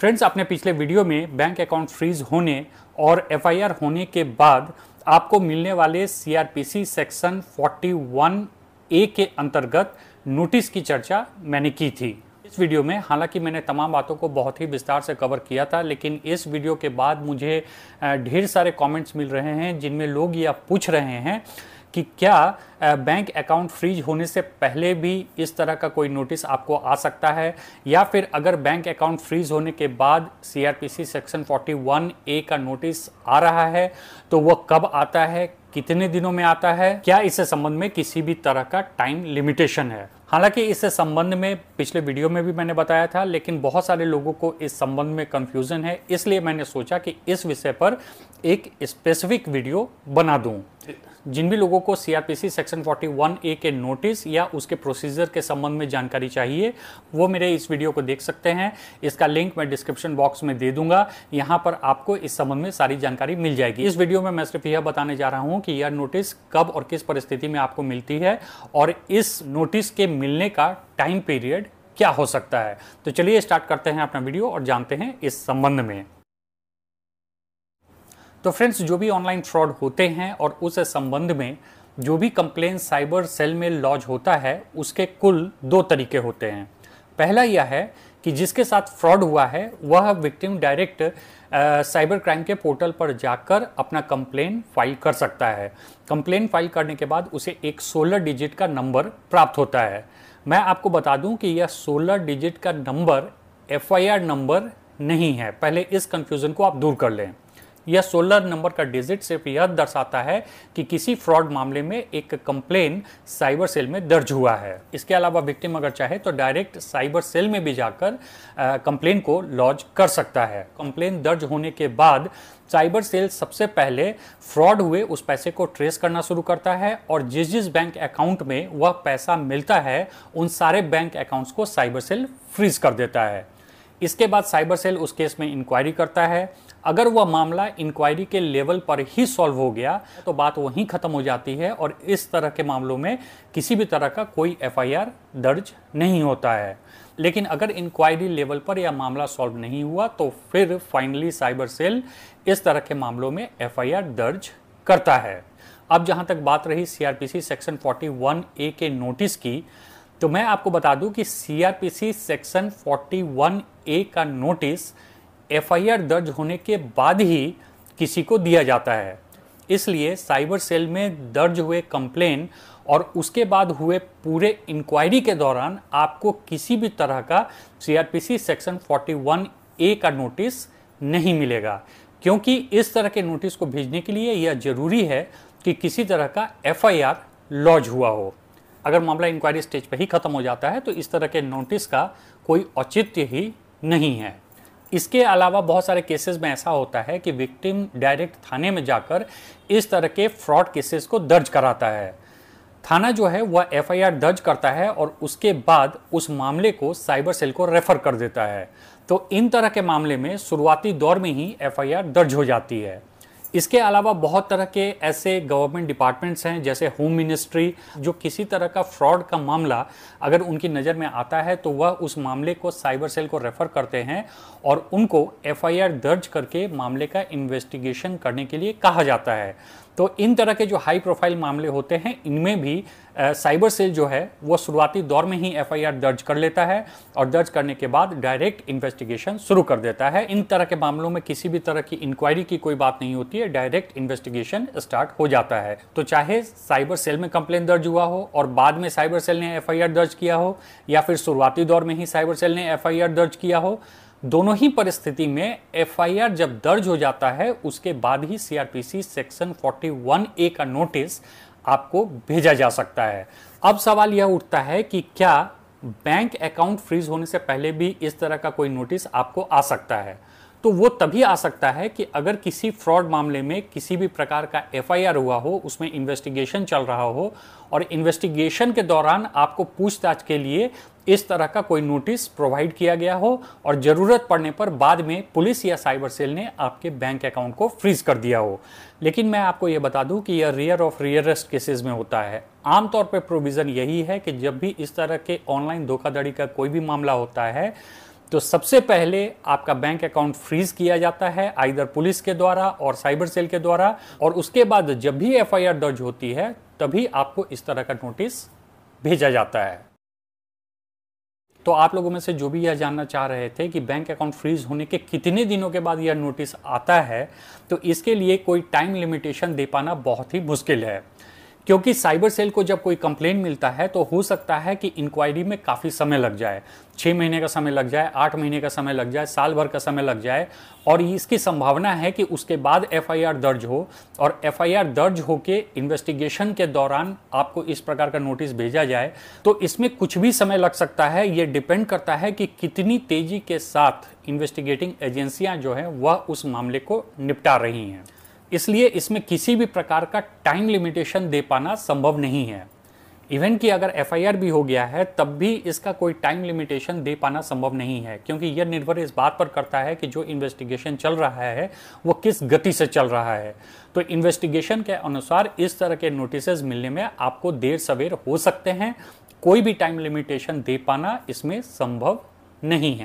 friends आपने पिछले video में बैंक अकाउंट फ्रीज होने और एफआईआर होने के बाद आपको मिलने वाले सीआरपीसी सेक्शन 41 ए के अंतर्गत नोटिस की चर्चा मैंने की थी इस वीडियो में हालांकि मैंने तमाम बातों को बहुत ही विस्तार से कवर किया था लेकिन इस वीडियो के बाद मुझे ढेर सारे कमेंट्स मिल रहे हैं जिनमें लोग यह पूछ रहे हैं कि क्या बैंक अकाउंट फ्रीज होने से पहले भी इस तरह का कोई नोटिस आपको आ सकता है या फिर अगर बैंक अकाउंट फ्रीज होने के बाद सीआरपीसी सेक्शन 41 ए का नोटिस आ रहा है तो वह कब आता है कितने दिनों में आता है क्या इससे संबंध में किसी भी तरह का टाइम लिमिटेशन है हालांकि इससे संबंध में पिछले वीडियो में भी मैंने बताया था लेकिन बहुत सारे लोगों को इस संबंध में कंफ्यूजन है इसलिए मैंने सोचा कि इस विषय पर एक स्पेसिफिक वीडियो बना दूं जिन भी लोगों को सीआरपीसी सेक्शन 41 ए के नोटिस या उसके प्रोसीजर के संबंध में जानकारी चाहिए वो मेरे इस वीडियो को देख सकते हैं इसका लिंक मैं डिस्क्रिप्शन बॉक्स में दे दूंगा यहाँ पर आपको इस संबंध में सारी जानकारी मिल जाएगी इस वीडियो में मैं सिर्फ यह बताने जा रहा हूँ कि यह नोटिस कब और किस परिस्थिति में आपको मिलती है और इस नोटिस के मिलने का टाइम पीरियड क्या हो सकता है तो चलिए स्टार्ट करते हैं अपना वीडियो और जानते हैं इस संबंध में तो फ्रेंड्स जो भी ऑनलाइन फ्रॉड होते हैं और उस संबंध में जो भी कंप्लेन साइबर सेल में लॉज होता है उसके कुल दो तरीके होते हैं पहला यह है कि जिसके साथ फ्रॉड हुआ है वह विक्टिम डायरेक्ट साइबर क्राइम के पोर्टल पर जाकर अपना कंप्लेन फाइल कर सकता है कंप्लेन फाइल करने के बाद उसे एक सोलह डिजिट का नंबर प्राप्त होता है मैं आपको बता दूं कि यह सोलह डिजिट का नंबर एफ नंबर नहीं है पहले इस कंफ्यूजन को आप दूर कर लें यह सोलर नंबर का डिजिट सिर्फ यह दर्शाता है कि किसी फ्रॉड मामले में एक कंप्लेन साइबर सेल में दर्ज हुआ है इसके अलावा विक्टिम अगर चाहे तो डायरेक्ट साइबर सेल में भी जाकर कंप्लेन को लॉज कर सकता है कंप्लेन दर्ज होने के बाद साइबर सेल सबसे पहले फ्रॉड हुए उस पैसे को ट्रेस करना शुरू करता है और जिस जिस बैंक अकाउंट में वह पैसा मिलता है उन सारे बैंक अकाउंट्स को साइबर सेल फ्रीज कर देता है इसके बाद साइबर सेल उस केस में इंक्वायरी करता है अगर वह मामला इंक्वायरी के लेवल पर ही सॉल्व हो गया तो बात वहीं ख़त्म हो जाती है और इस तरह के मामलों में किसी भी तरह का कोई एफआईआर दर्ज नहीं होता है लेकिन अगर इंक्वायरी लेवल पर यह मामला सॉल्व नहीं हुआ तो फिर फाइनली साइबर सेल इस तरह के मामलों में एफआईआर दर्ज करता है अब जहां तक बात रही सीआरपीसी सेक्शन 41 ए के नोटिस की तो मैं आपको बता दूं कि सीआरपीसी सेक्शन 41 ए का नोटिस एफआईआर दर्ज होने के बाद ही किसी को दिया जाता है इसलिए साइबर सेल में दर्ज हुए कंप्लेन और उसके बाद हुए पूरे इंक्वायरी के दौरान आपको किसी भी तरह का सीआरपीसी सेक्शन 41 ए का नोटिस नहीं मिलेगा क्योंकि इस तरह के नोटिस को भेजने के लिए यह जरूरी है कि किसी तरह का एफआईआर लॉज हुआ हो अगर मामला इंक्वायरी स्टेज पर ही खत्म हो जाता है तो इस तरह के नोटिस का कोई औचित्य ही नहीं है इसके अलावा बहुत सारे केसेस में ऐसा होता है कि विक्टिम डायरेक्ट थाने में जाकर इस तरह के फ्रॉड केसेस को दर्ज कराता है थाना जो है वह एफआईआर दर्ज करता है और उसके बाद उस मामले को साइबर सेल को रेफर कर देता है तो इन तरह के मामले में शुरुआती दौर में ही एफआईआर दर्ज हो जाती है इसके अलावा बहुत तरह के ऐसे गवर्नमेंट डिपार्टमेंट्स हैं जैसे होम मिनिस्ट्री जो किसी तरह का फ्रॉड का मामला अगर उनकी नज़र में आता है तो वह उस मामले को साइबर सेल को रेफ़र करते हैं और उनको एफआईआर दर्ज करके मामले का इन्वेस्टिगेशन करने के लिए कहा जाता है तो इन तरह के जो हाई प्रोफाइल मामले होते हैं इनमें भी साइबर सेल जो है वो शुरुआती दौर में ही एफआईआर दर्ज कर लेता है और दर्ज करने के बाद डायरेक्ट इन्वेस्टिगेशन शुरू कर देता है इन तरह के मामलों में किसी भी तरह की इंक्वायरी की कोई बात नहीं होती है डायरेक्ट इन्वेस्टिगेशन स्टार्ट हो जाता है तो चाहे साइबर सेल में कंप्लेन दर्ज हुआ हो और बाद में साइबर सेल ने एफ दर्ज किया हो या फिर शुरुआती दौर में ही साइबर सेल ने एफ दर्ज किया हो दोनों ही परिस्थिति में एफआईआर जब दर्ज हो जाता है उसके बाद ही सीआरपीसी सेक्शन 41 ए का नोटिस आपको भेजा जा सकता है अब सवाल यह उठता है कि क्या बैंक अकाउंट फ्रीज होने से पहले भी इस तरह का कोई नोटिस आपको आ सकता है तो वो तभी आ सकता है कि अगर किसी फ्रॉड मामले में किसी भी प्रकार का एफआईआर हुआ हो उसमें इन्वेस्टिगेशन चल रहा हो और इन्वेस्टिगेशन के दौरान आपको पूछताछ के लिए इस तरह का कोई नोटिस प्रोवाइड किया गया हो और ज़रूरत पड़ने पर बाद में पुलिस या साइबर सेल ने आपके बैंक अकाउंट को फ्रीज कर दिया हो लेकिन मैं आपको ये बता दूं कि यह रेयर ऑफ रेयरेस्ट केसेस में होता है आमतौर पर प्रोविज़न यही है कि जब भी इस तरह के ऑनलाइन धोखाधड़ी का कोई भी मामला होता है तो सबसे पहले आपका बैंक अकाउंट फ्रीज किया जाता है आइधर पुलिस के द्वारा और साइबर सेल के द्वारा और उसके बाद जब भी एफआईआर दर्ज होती है तभी आपको इस तरह का नोटिस भेजा जाता है तो आप लोगों में से जो भी यह जानना चाह रहे थे कि बैंक अकाउंट फ्रीज होने के कितने दिनों के बाद यह नोटिस आता है तो इसके लिए कोई टाइम लिमिटेशन दे पाना बहुत ही मुश्किल है क्योंकि साइबर सेल को जब कोई कंप्लेन मिलता है तो हो सकता है कि इंक्वायरी में काफ़ी समय लग जाए छः महीने का समय लग जाए आठ महीने का समय लग जाए साल भर का समय लग जाए और इसकी संभावना है कि उसके बाद एफआईआर दर्ज हो और एफआईआर दर्ज होके इन्वेस्टिगेशन के दौरान आपको इस प्रकार का नोटिस भेजा जाए तो इसमें कुछ भी समय लग सकता है ये डिपेंड करता है कि कितनी तेज़ी के साथ इन्वेस्टिगेटिंग एजेंसियाँ जो हैं वह उस मामले को निपटा रही हैं इसलिए इसमें किसी भी प्रकार का टाइम लिमिटेशन दे पाना संभव नहीं है इवन कि अगर एफ भी हो गया है तब भी इसका कोई टाइम लिमिटेशन दे पाना संभव नहीं है क्योंकि यह निर्भर इस बात पर करता है कि जो इन्वेस्टिगेशन चल रहा है वो किस गति से चल रहा है तो इन्वेस्टिगेशन के अनुसार इस तरह के नोटिस मिलने में आपको देर सवेर हो सकते हैं कोई भी टाइम लिमिटेशन दे पाना इसमें संभव नहीं है